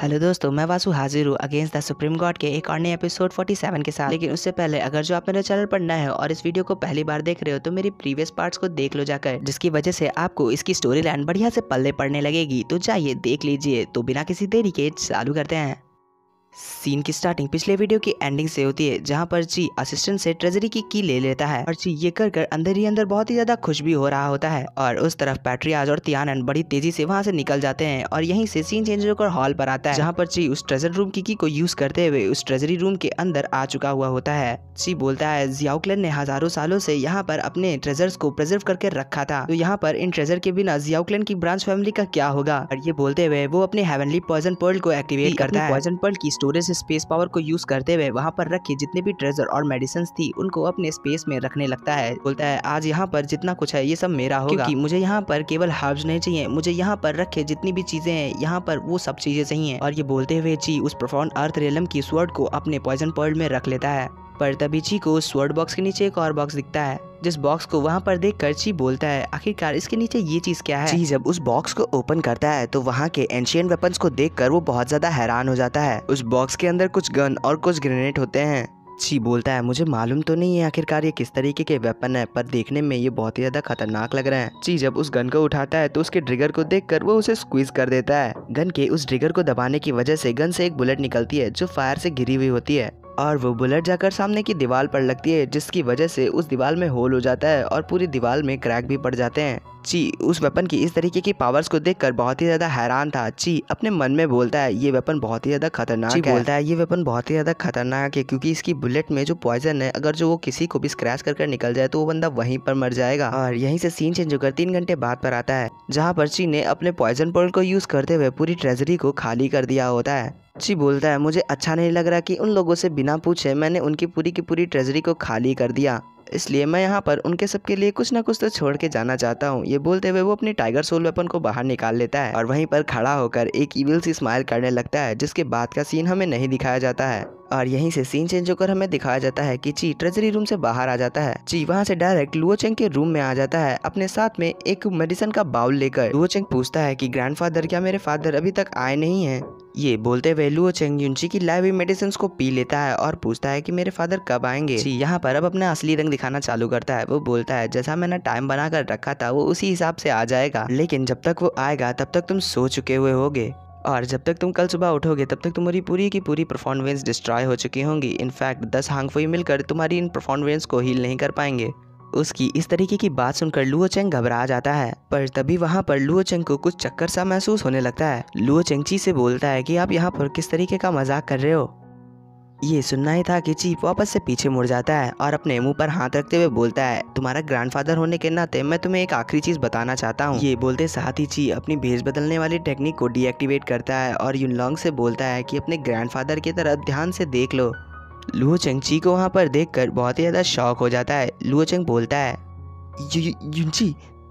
hello दोस्तों मैं वासु हाजिर हूँ अगेंस्ट द सुप्रीम कोर्ट के एक और नए एपिसोड 47 के साथ लेकिन उससे पहले अगर जो आप मेरे चैनल पर नए हैं और इस वीडियो को पहली बार देख रहे हो तो मेरी प्रीवियस पार्ट्स को देख लो जाकर जिसकी वजह से आपको इसकी स्टोरी लाइन बढ़िया से पल्ले पड़ने लगेगी तो जाइए देख लीजिए तो बिना किसी देरी के चालू करते हैं सीन की स्टार्टिंग पिछले वीडियो की एंडिंग से होती है जहां पर ची असिस्टेंट से ट्रेजरी की की ले लेता है और ची ये कर कर अंदर ही अंदर बहुत ही ज्यादा खुश भी हो रहा होता है और उस तरफ पैट्रियाज और तियानन बड़ी तेजी से वहां से निकल जाते हैं और यहीं से सीन चेंज होकर हॉल पर आता है जहाँ पर ची उस ट्रेजर रूम की की को यूज करते हुए उस ट्रेजरी रूम के अंदर आ चुका हुआ होता है ची बोलता है जियाउक्लन ने हजारों सालों से यहाँ पर अपने ट्रेजर को प्रिजर्व करके रखा था तो यहाँ पर इन ट्रेजर के बिना जियाउक्लन की ब्रांच फैमिली का क्या होगा और ये बोलते हुए वो अपने हेवनली पॉइजन पर्ल को एक्टिवेट करता है पॉइजन पर्ल की स्टोरेज स्पेस पावर को यूज करते हुए वहाँ पर रखी जितने भी ट्रेजर और मेडिसिन थी उनको अपने स्पेस में रखने लगता है बोलता है आज यहाँ पर जितना कुछ है ये सब मेरा होगा क्योंकि मुझे यहाँ पर केवल हार्ब्स नहीं चाहिए मुझे यहाँ पर रखे जितनी भी चीजें हैं यहाँ पर वो सब चीजें चाहिए और ये बोलते हुए ची उस प्रोफाउंड अर्थ रेलम की स्वर्ड को अपने पॉइजन पर्ल में रख लेता है पर तभी ची को स्वर्ड बॉक्स के नीचे एक और बॉक्स दिखता है जिस बॉक्स को वहाँ पर देख कर ची बोलता है आखिरकार इसके नीचे ये चीज़ क्या है ची जब उस बॉक्स को ओपन करता है तो वहाँ के एंशियन वेपन्स को देख कर वो बहुत ज़्यादा हैरान हो जाता है उस बॉक्स के अंदर कुछ गन और कुछ ग्रेनेड होते हैं ची बोलता है मुझे मालूम तो नहीं है आखिरकार ये किस तरीके के वेपन है पर देखने में ये बहुत ही ज्यादा खतरनाक लग रहे हैं ची जब उस गन को उठाता है तो उसके ड्रिगर को देखकर वो उसे स्क्वीज कर देता है गन के उस ड्रिगर को दबाने की वजह से गन से एक बुलेट निकलती है जो फायर से घिरी हुई होती है और वो बुलेट जाकर सामने की दीवार पर लगती है जिसकी वजह से उस दीवार में होल हो जाता है और पूरी दीवार में क्रैक भी पड़ जाते हैं ची उस वेपन की इस तरीके की पावर्स को देखकर बहुत ही ज़्यादा हैरान था ची अपने मन में बोलता है ये वेपन बहुत ही ज़्यादा खतरनाक है बोलता है ये वेपन बहुत ही ज़्यादा खतरनाक है क्योंकि इसकी बुलेट में जो पॉइजन है अगर जो वो किसी को भी स्क्रैच कर, कर निकल जाए तो वो बंदा वहीं पर मर जाएगा और यहीं से सीन चेंज होकर तीन घंटे बाद पर आता है जहाँ पर ची ने अपने पॉइजन पर्ल को यूज़ करते हुए पूरी ट्रेजरी को खाली कर दिया होता है जी बोलता है मुझे अच्छा नहीं लग रहा कि उन लोगों से बिना पूछे मैंने उनकी पूरी की पूरी ट्रेजरी को खाली कर दिया इसलिए मैं यहाँ पर उनके सबके लिए कुछ ना कुछ तो छोड़ के जाना चाहता हूँ ये बोलते हुए वो अपनी टाइगर सोल वेपन को बाहर निकाल लेता है और वहीं पर खड़ा होकर एक ईविल सी स्माइल करने लगता है जिसके बाद का सीन हमें नहीं दिखाया जाता है और यहीं से सीन चेंज होकर हमें दिखाया जाता है कि ची ट्रेजरी रूम से बाहर आ जाता है ची वहाँ से डायरेक्ट लुओचेंग के रूम में आ जाता है अपने साथ में एक मेडिसिन का बाउल लेकर लुओचेंग पूछता है कि ग्रैंडफादर क्या मेरे फादर अभी तक आए नहीं है ये बोलते हुए लुओ चेंग युनची की लाइव मेडिसिन को पी लेता है और पूछता है कि मेरे फादर कब आएंगे यहाँ पर अब अपना असली रंग दिखाना चालू करता है वो बोलता है जैसा मैंने टाइम बनाकर रखा था वो उसी हिसाब से आ जाएगा लेकिन जब तक वो आएगा तब तक तुम सो चुके हुए होगे और जब तक तुम कल सुबह उठोगे तब तक तुम्हारी पूरी की पूरी परफॉर्मेंस डिस्ट्रॉय हो चुकी होंगी इनफैक्ट दस हांगफुई मिलकर तुम्हारी इन परफॉर्मेंस को हील नहीं कर पाएंगे उसकी इस तरीके की बात सुनकर लुओ चेंग घबरा जाता है पर तभी वहाँ पर लुओ चेंग को कुछ चक्कर सा महसूस होने लगता है लुओ चेंगची से बोलता है कि आप यहाँ पर किस तरीके का मजाक कर रहे हो ये सुनना ही था कि चीप वापस से पीछे मुड़ जाता है और अपने मुंह पर हाथ रखते हुए बोलता है तुम्हारा ग्रैंडफादर होने के नाते मैं तुम्हें एक आखिरी चीज बताना चाहता हूँ ये बोलते साथ ही ची अपनी भेज बदलने वाली टेक्निक को डीएक्टिवेट करता है और यूनलोंग से बोलता है कि अपने ग्रैंडफादर की तरफ ध्यान से देख लो लुओ ची को वहाँ पर देख बहुत ही ज़्यादा शौक हो जाता है लुओ चंग बोलता है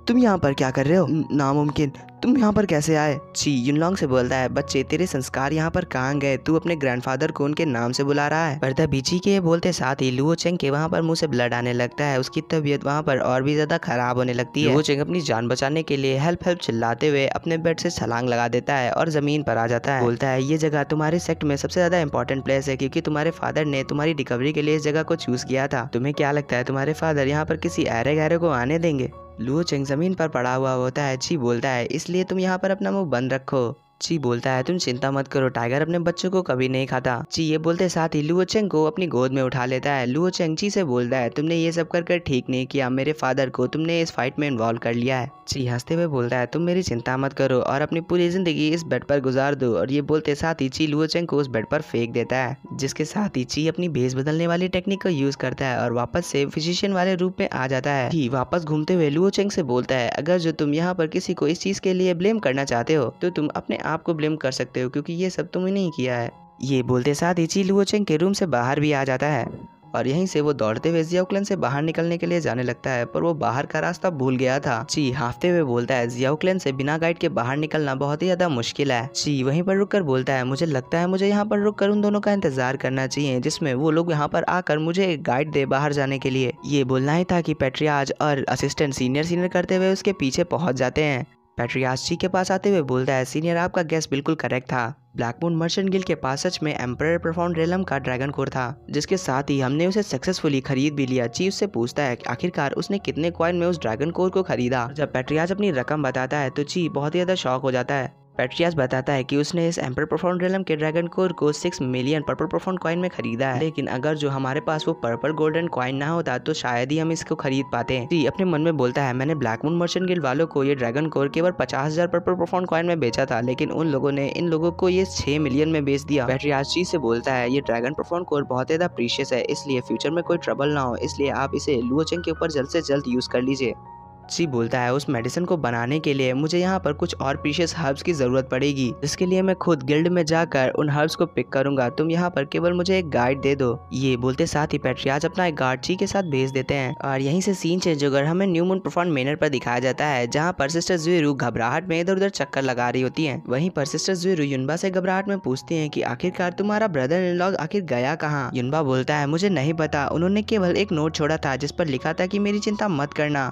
तुम यहाँ पर क्या कर रहे हो नामुमकिन तुम यहाँ पर कैसे आए ची यूनलोंग से बोलता है बच्चे तेरे संस्कार यहाँ पर कहाँ गए तू अपने ग्रैंडफादर को उनके नाम से बुला रहा है पर्दा बीची के बोलते साथ ही लुओ चेंग के वहाँ पर मुंह से ब्लड आने लगता है उसकी तबीयत वहाँ पर और भी ज्यादा खराब होने लगती है लुओ चेंग अपनी जान बचाने के लिए हेल्प हेल्प चिल्लाते हुए अपने बेड से छलांग लगा देता है और जमीन पर आ जाता है बोलता है ये जगह तुम्हारे सेक्ट में सबसे ज्यादा इंपॉर्टेंट प्लेस है क्यूँकी तुम्हारे फादर ने तुम्हारी रिकवरी के लिए इस जगह को चूज किया था तुम्हें क्या लगता है तुम्हारे फादर यहाँ पर किसी अहरे गहरे को आने देंगे लुओ चेंग ज़मीन पर पड़ा हुआ होता है छी बोलता है इसलिए तुम यहाँ पर अपना मुंह बंद रखो ची बोलता है तुम चिंता मत करो टाइगर अपने बच्चों को कभी नहीं खाता ची ये बोलते साथ ही लुओ चेंग को अपनी गोद में उठा लेता है लुओ चेंग ची से बोलता है तुमने ये सब कर कर ठीक नहीं किया मेरे फादर को तुमने इस फाइट में इन्वॉल्व कर लिया है ची हंसते हुए बोलता है तुम मेरी चिंता मत करो और अपनी पूरी जिंदगी इस बेड पर गुजार दो और ये बोलते साथ ही ची लुओ चेंग को उस बेड पर फेंक देता है जिसके साथ ही ची अपनी भेस बदलने वाली टेक्निक का यूज करता है और वापस से फिजिशियन वाले रूप में आ जाता है ची वापस घूमते हुए लुओ चेंग से बोलता है अगर जो तुम यहाँ पर किसी को इस चीज के लिए ब्लेम करना चाहते हो तो तुम अपने आप को ब्लेम कर सकते हो क्योंकि ये सब तुमने नहीं किया है ये बोलते साथ ही ची चेंग के रूम से बाहर भी आ जाता है और यहीं से वो दौड़ते हुए जियाउक्लन से बाहर निकलने के लिए जाने लगता है पर वो बाहर का रास्ता भूल गया था ची हाफते हुए बोलता है जियाउक्लन से बिना गाइड के बाहर निकलना बहुत ही ज्यादा मुश्किल है ची वहीं पर रुककर बोलता है मुझे लगता है मुझे यहाँ पर रुककर उन दोनों का इंतजार करना चाहिए जिसमे वो लोग यहाँ पर आकर मुझे गाइड दे बाहर जाने के लिए ये बोलना ही था की पेट्रियाज और असिस्टेंट सीनियर सीनियर करते हुए उसके पीछे पहुंच जाते हैं पेट्रियासी के पास आते हुए बोलता है सीनियर आपका गैस बिल्कुल करेक्ट था ब्लैकमून मर्चेंट गिल के पास सच में एम्पर प्रफाउंड रेलम का ड्रैगन कोर था जिसके साथ ही हमने उसे सक्सेसफुली खरीद भी लिया चीफ से पूछता है आखिरकार उसने कितने क्वाइन में उस ड्रैगन कोर को खरीदा जब पेट्रियाज अपनी रकम बताता है तो ची बहुत ही ज्यादा शौक हो जाता है पेट्रियास बताता है कि उसने इस एम्पर प्रोफोन रेलम के ड्रैगन कोर को सिक्स मिलियन पर्पल प्रोफोन कॉइन में खरीदा है लेकिन अगर जो हमारे पास वो पर्पल गोल्डन कॉइन ना होता तो शायद ही हम इसको खरीद पाते हैं जी अपने मन में बोलता है मैंने ब्लैक मून मर्चेंट गिल्ड वालों को ये ड्रैगन कोर केवल पचास हजार पर्पल प्रोफोन कॉइन में बेचा था लेकिन उन लोगों ने इन लोगों को ये छह मिलियन में बेच दिया पेट्रियास जी से बोलता है ये ड्रैगन प्रोफोन कोर बहुत ज्यादा प्रीशियस है इसलिए फ्यूचर में कोई ट्रबल ना हो इसलिए आप इसे चेंग के ऊपर जल्द से जल्द यूज कर लीजिए सी बोलता है उस मेडिसिन को बनाने के लिए मुझे यहाँ पर कुछ और पीशियस हर्ब्स की ज़रूरत पड़ेगी जिसके लिए मैं खुद गिल्ड में जाकर उन हर्ब्स को पिक करूंगा तुम यहाँ पर केवल मुझे एक गाइड दे दो ये बोलते साथ ही पेट्रियाज अपना एक गार्ड जी के साथ भेज देते हैं और यहीं से सीन चेंज होकर हमें न्यू मून प्रोफाउंड मेनर पर दिखाया जाता है जहाँ पर सिस्टर जुरू घबराहट में इधर उधर चक्कर लगा रही होती है वहीं पर सिस्टर जुरू युनबा से घबराहट में पूछती है की आखिरकार तुम्हारा ब्रदर इन लॉग आखिर गया कहाँ युनबा बोलता है मुझे नहीं पता उन्होंने केवल एक नोट छोड़ा था जिस पर लिखा था की मेरी चिंता मत करना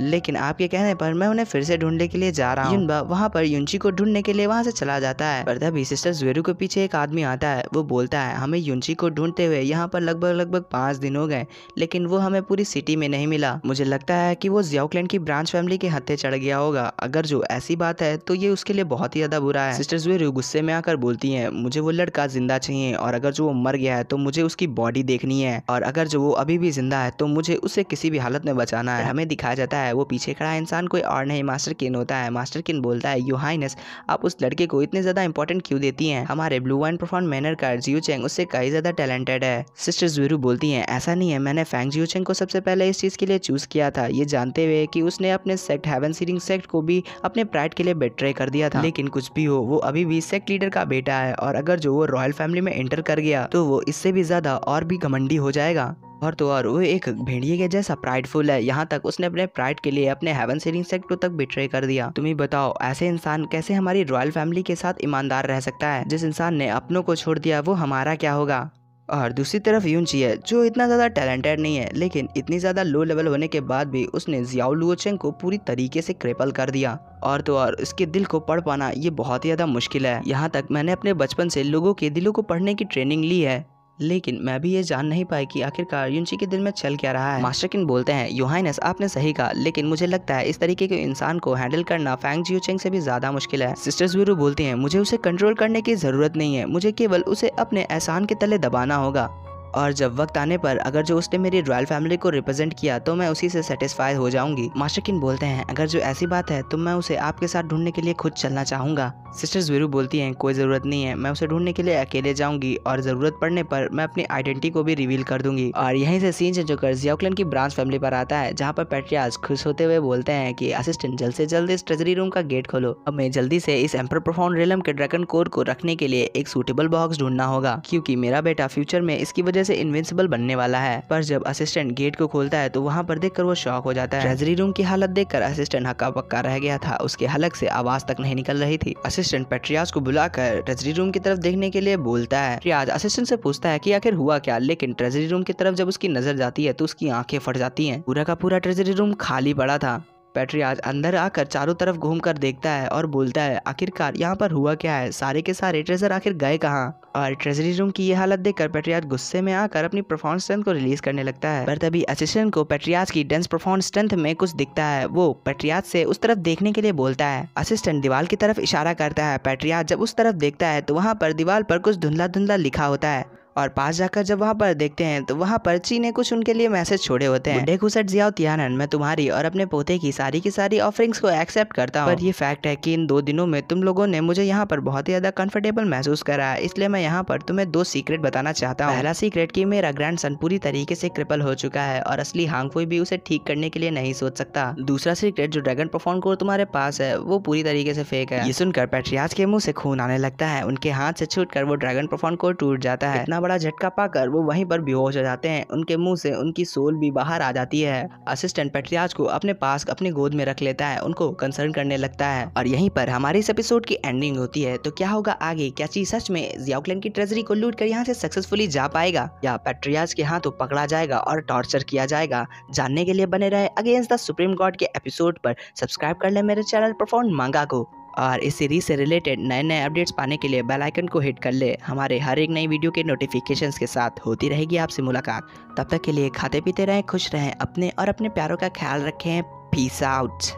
लेकिन आपके कहने पर मैं उन्हें फिर से ढूंढने के लिए जा रहा हूँ वहाँ पर युनची को ढूंढने के लिए वहाँ से चला जाता है पर तभी सिस्टर ज्वेरू के पीछे एक आदमी आता है वो बोलता है हमें युनची को ढूंढते हुए यहाँ पर लगभग लगभग पाँच दिन हो गए लेकिन वो हमें पूरी सिटी में नहीं मिला मुझे लगता है की वो जियोकलैंड की ब्रांच फैमिली के हथे चढ़ गया होगा अगर जो ऐसी बात है तो ये उसके लिए बहुत ही ज्यादा बुरा है सिस्टर ज्वेरू गुस्से में आकर बोलती है मुझे वो लड़का जिंदा चाहिए और अगर जो वो मर गया है तो मुझे उसकी बॉडी देखनी है और अगर जो वो अभी भी जिंदा है तो मुझे उसे किसी भी हालत में बचाना है हमें दिखाया जाता है है वो पीछे खड़ा इंसान कोई और नहीं मास्टर किन होता है मास्टर किन बोलता है यू हाइनस आप उस लड़के को इतने ज़्यादा इंपॉर्टेंट क्यों देती हैं हमारे ब्लू वाइन परफॉर्म मैनर का जियो चेंग उससे कई ज़्यादा टैलेंटेड है सिस्टर जूरू बोलती है ऐसा नहीं है मैंने फैंग जियो चेंग को सबसे पहले इस चीज़ के लिए चूज़ किया था ये जानते हुए की उसने अपने सेक्ट हेवन सीरिंग सेक्ट को भी अपने प्राइड के लिए बेट्रे कर दिया था लेकिन कुछ भी हो वो अभी भी सेक्ट लीडर का बेटा है और अगर जो वो रॉयल फैमिली में एंटर कर गया तो वो इससे भी ज़्यादा और भी घमंडी हो जाएगा और तो और वो एक भेड़िए के जैसा प्राइडफुल है यहाँ तक उसने अपने प्राइड के लिए अपने हेवन सीलिंग सेक्टर तक बिट्रे कर दिया तुम्हें बताओ ऐसे इंसान कैसे हमारी रॉयल फैमिली के साथ ईमानदार रह सकता है जिस इंसान ने अपनों को छोड़ दिया वो हमारा क्या होगा और दूसरी तरफ यूनची है जो इतना ज़्यादा टैलेंटेड नहीं है लेकिन इतनी ज़्यादा लो लेवल होने के बाद भी उसने जियाओ लुओचेंग को पूरी तरीके से क्रेपल कर दिया और तो और उसके दिल को पढ़ पाना ये बहुत ही ज़्यादा मुश्किल है यहाँ तक मैंने अपने बचपन से लोगों के दिलों को पढ़ने की ट्रेनिंग ली है लेकिन मैं भी ये जान नहीं पाई कि आखिरकार युंची के दिल में चल क्या रहा है मास्टर किन बोलते हैं योहाइनस आपने सही कहा लेकिन मुझे लगता है इस तरीके के इंसान को हैंडल करना फैंग जियो चेंग से भी ज्यादा मुश्किल है सिस्टर्स वीरू बोलती हैं मुझे उसे कंट्रोल करने की जरूरत नहीं है मुझे केवल उसे अपने एहसान के तले दबाना होगा और जब वक्त आने पर अगर जो उसने मेरी रॉयल फैमिली को रिप्रेजेंट किया तो मैं उसी से सेटिस्फाई हो जाऊंगी किन बोलते हैं अगर जो ऐसी बात है तो मैं उसे आपके साथ ढूंढने के लिए खुद चलना चाहूंगा सिस्टर जवीरू बोलती हैं कोई ज़रूरत नहीं है मैं उसे ढूंढने के लिए अकेले जाऊंगी और ज़रूरत पड़ने पर मैं अपनी आइडेंटिटी को भी रिवील कर दूंगी और यहीं से सीन जो कर कर्जियाउकलन की ब्रांच फैमिली पर आता है जहाँ पर पेट्रियाज खुश होते हुए बोलते हैं की असिस्टेंट जल्द से जल्द इस ट्रेजरी रूम का गेट खोलो अब मैं जल्दी से इस एम्पर प्रोफाउंड रेलम के ड्रैगन कोर को रखने के लिए एक सूटेबल बॉक्स ढूंढना होगा क्यूँकी मेरा बेटा फ्यूचर में इसकी वजह वजह से इन्विंसिबल बनने वाला है पर जब असिस्टेंट गेट को खोलता है तो वहाँ पर देखकर वो शौक हो जाता है ट्रेजरी रूम की हालत देखकर असिस्टेंट हक्का पक्का रह गया था उसके हलक से आवाज तक नहीं निकल रही थी असिस्टेंट पेट्रियाज को बुलाकर ट्रेजरी रूम की तरफ देखने के लिए बोलता है रियाज असिस्टेंट से पूछता है की आखिर हुआ क्या लेकिन ट्रेजरी रूम की तरफ जब उसकी नजर जाती है तो उसकी आंखें फट जाती है पूरा का पूरा ट्रेजरी रूम खाली पड़ा था पेट्रियाज अंदर आकर चारों तरफ घूमकर देखता है और बोलता है आखिरकार यहाँ पर हुआ क्या है सारे के सारे ट्रेजर आखिर गए कहाँ और ट्रेजरी रूम की यह हालत देखकर पेट्रियाज गुस्से में आकर अपनी परफॉर्मेंस स्ट्रेंथ को रिलीज करने लगता है पर तभी असिस्टेंट को पेट्रियाज की डेंस परफॉर्मेंस स्ट्रेंथ में कुछ दिखता है वो पेट्रियाज से उस तरफ देखने के लिए बोलता है असिस्टेंट दीवार की तरफ इशारा करता है पेट्रियाज जब उस तरफ देखता है तो वहाँ पर दीवार पर कुछ धुंधला धुंधला लिखा होता है और पास जाकर जब वहाँ पर देखते हैं तो वहाँ पर ची ने कुछ उनके लिए मैसेज छोड़े होते हैं सर जियाओ तियानन मैं तुम्हारी और अपने पोते की सारी की सारी ऑफरिंग्स को एक्सेप्ट करता हूँ पर ये फैक्ट है कि इन दो दिनों में तुम लोगों ने मुझे यहाँ पर बहुत ही ज़्यादा कंफर्टेबल महसूस करा है इसलिए मैं यहाँ पर तुम्हें दो सीक्रेट बताना चाहता हूँ पहला सीक्रेट की मेरा ग्रैंड सन पूरी तरीके से क्रिपल हो चुका है और असली हांगफुई भी उसे ठीक करने के लिए नहीं सोच सकता दूसरा सीक्रेट जो ड्रैगन परफॉर्म कोर तुम्हारे पास है वो पूरी तरीके से फेक है ये सुनकर पैट्रियाज के मुंह से खून आने लगता है उनके हाथ से छूट कर वो ड्रैगन परफॉर्म कोर टूट जाता है इतना बड़ा झटका पाकर वो वहीं पर बेहोश हो जाते हैं उनके मुंह से उनकी सोल भी बाहर आ जाती है असिस्टेंट पेट्रियाज को अपने पास अपनी गोद में रख लेता है उनको कंसर्न करने लगता है और यहीं पर हमारे इस एपिसोड की एंडिंग होती है तो क्या होगा आगे क्या चीज सच में जियाउक्लैंड की ट्रेजरी को लूट कर यहाँ से सक्सेसफुली जा पाएगा या पेट्रियाज के हाथों पकड़ा जाएगा और टॉर्चर किया जाएगा जानने के लिए बने रहे अगेंस्ट द सुप्रीम कोर्ट के एपिसोड पर सब्सक्राइब कर ले मेरे चैनल परफॉर्म मांगा को और इस सीरीज से रिलेटेड नए नए अपडेट्स पाने के लिए बेल आइकन को हिट कर ले हमारे हर एक नई वीडियो के नोटिफिकेशंस के साथ होती रहेगी आपसे मुलाकात तब तक के लिए खाते पीते रहें खुश रहें अपने और अपने प्यारों का ख्याल रखें पीस आउट